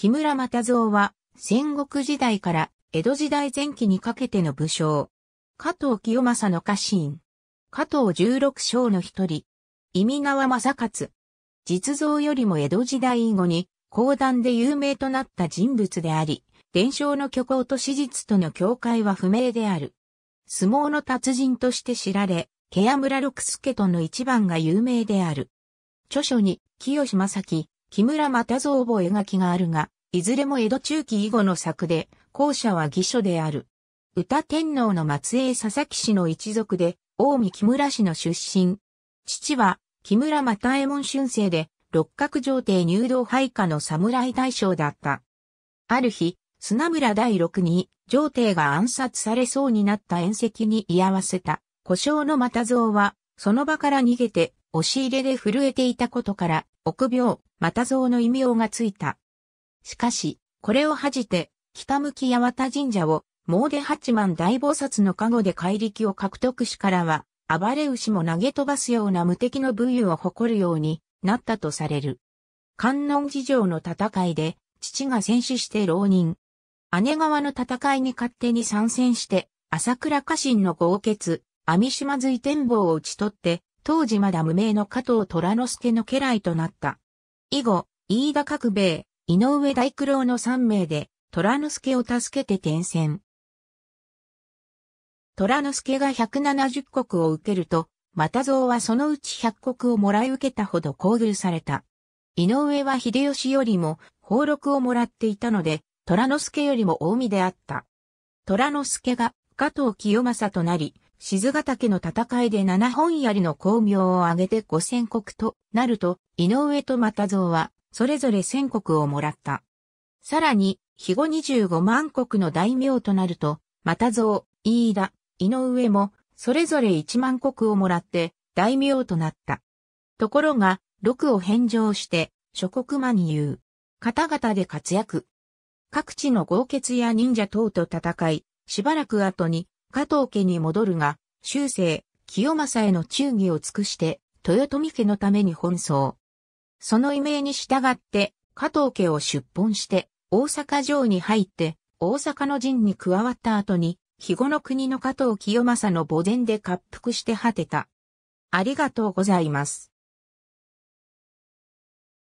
木村又蔵は、戦国時代から江戸時代前期にかけての武将。加藤清正の家臣。加藤十六将の一人。意味川正勝。実像よりも江戸時代以後に、講談で有名となった人物であり、伝承の虚構と史実との境界は不明である。相撲の達人として知られ、ケア村六助との一番が有名である。著書に、清正樹、木村又蔵描きがあるが、いずれも江戸中期以後の作で、後者は義書である。歌天皇の末裔佐々木氏の一族で、近江木村氏の出身。父は、木村又右衛門春生で、六角上邸入道配下の侍大将だった。ある日、砂村第六に、上邸が暗殺されそうになった宴席に居合わせた、故障の又蔵は、その場から逃げて、押し入れで震えていたことから、臆病、又蔵の異名がついた。しかし、これを恥じて、北向き八幡神社を、詣八幡大菩薩の加護で怪力を獲得しからは、暴れ牛も投げ飛ばすような無敵の武勇を誇るようになったとされる。観音寺城の戦いで、父が戦死して浪人。姉川の戦いに勝手に参戦して、朝倉家臣の豪傑、網島随天望を打ち取って、当時まだ無名の加藤虎之助の家来となった。以後、飯田角兵衛、井上大九郎の3名で、虎之助を助けて転戦。虎之助が170石を受けると、又蔵はそのうち100石をもらい受けたほど厚遇された。井上は秀吉よりも俸禄をもらっていたので、虎之助よりも大見であった。虎之助が加藤清正となり、静ヶ岳の戦いで七本槍の功名を挙げて五千国となると、井上と又蔵は、それぞれ千国をもらった。さらに、肥後二十五万国の大名となると、又蔵、飯田、井上も、それぞれ一万国をもらって、大名となった。ところが、六を返上して、諸国間に言う。方々で活躍。各地の豪傑や忍者等と戦い、しばらく後に、加藤家に戻るが、修正、清正への忠義を尽くして、豊臣家のために奔走。その異名に従って、加藤家を出奔して、大阪城に入って、大阪の陣に加わった後に、肥後の国の加藤清正の墓前で滑覆して果てた。ありがとうございます。